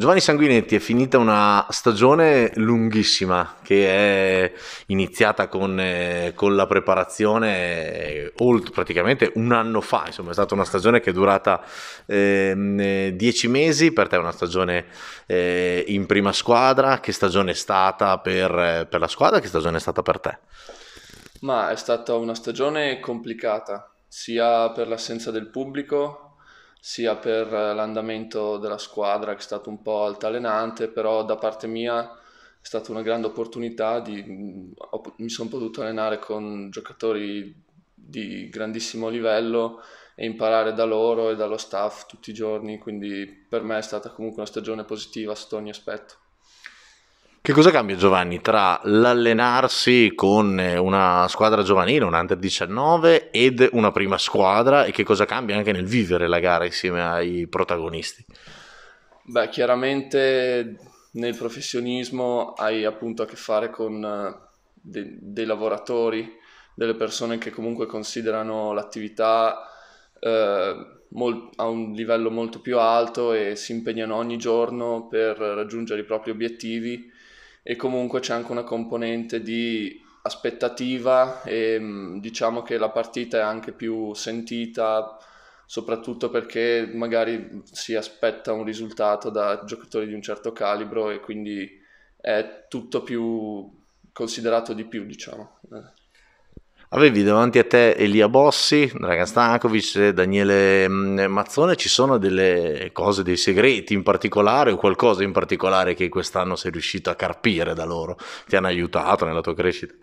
Giovanni Sanguinetti è finita una stagione lunghissima che è iniziata con, eh, con la preparazione eh, old, praticamente un anno fa, insomma è stata una stagione che è durata ehm, eh, dieci mesi, per te è una stagione eh, in prima squadra, che stagione è stata per, eh, per la squadra, che stagione è stata per te? Ma è stata una stagione complicata, sia per l'assenza del pubblico sia per eh, l'andamento della squadra che è stato un po' altalenante, però da parte mia è stata una grande opportunità, di, ho, mm, mi sono potuto allenare con giocatori di grandissimo livello e imparare da loro e dallo staff tutti i giorni, quindi per me è stata comunque una stagione positiva sotto ogni aspetto. Che cosa cambia Giovanni tra l'allenarsi con eh, una squadra giovanile, un under 19 ed una prima squadra e che cosa cambia anche nel vivere la gara insieme ai protagonisti? Beh, chiaramente nel professionismo hai appunto a che fare con eh, de- dei lavoratori, delle persone che comunque considerano l'attività eh, mol- a un livello molto più alto e si impegnano ogni giorno per raggiungere i propri obiettivi e comunque c'è anche una componente di aspettativa e mm, diciamo che la partita è anche più sentita soprattutto perché magari si aspetta un risultato da giocatori di un certo calibro e quindi è tutto più considerato di più diciamo eh. Avevi davanti a te Elia Bossi, Dragan Stankovic, Daniele mm, Mazzone, ci sono delle cose, dei segreti in particolare o qualcosa in particolare che quest'anno sei riuscito a carpire da loro? Ti hanno aiutato nella tua crescita?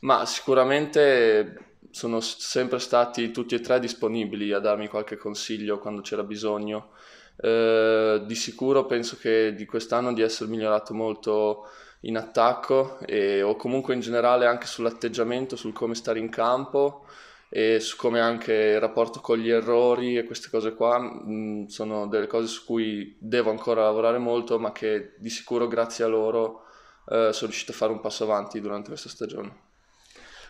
Ma sicuramente sono sempre stati tutti e tre disponibili a darmi qualche consiglio quando c'era bisogno. Eh, di sicuro penso che di quest'anno di essere migliorato molto in attacco e, o comunque in generale anche sull'atteggiamento, sul come stare in campo e su come anche il rapporto con gli errori e queste cose qua mh, mm, sono delle cose su cui devo ancora lavorare molto ma che di sicuro grazie a loro eh, sono riuscito a fare un passo avanti durante questa stagione.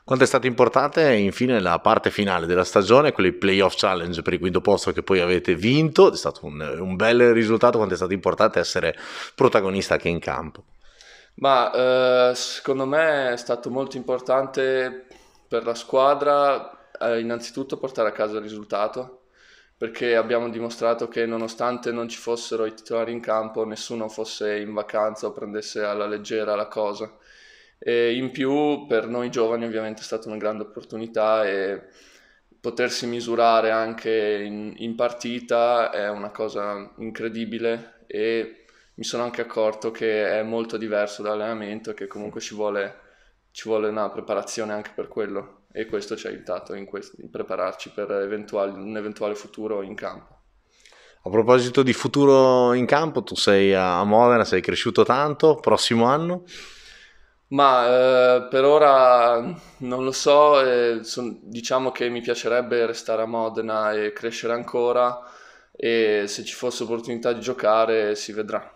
Quanto è stata importante infine la parte finale della stagione, quelli playoff challenge per il quinto posto che poi avete vinto, è stato un, un bel risultato, quanto è stato importante essere protagonista anche in campo? Ma eh, secondo me è stato molto importante per la squadra eh, innanzitutto portare a casa il risultato perché abbiamo dimostrato che nonostante non ci fossero i titolari in campo nessuno fosse in vacanza o prendesse alla leggera la cosa. E in più per noi giovani ovviamente è stata una grande opportunità e potersi misurare anche in, in partita è una cosa incredibile e mi sono anche accorto che è molto diverso dall'allenamento e che comunque ci vuole, ci vuole, una preparazione anche per quello e questo ci ha aiutato in, questo, in prepararci per un eventuale futuro in campo. A proposito di futuro in campo, tu sei a Modena, sei cresciuto tanto, prossimo anno? Ma eh, per ora non lo so, eh, son, diciamo che mi piacerebbe restare a Modena e crescere ancora e se ci fosse opportunità di giocare si vedrà.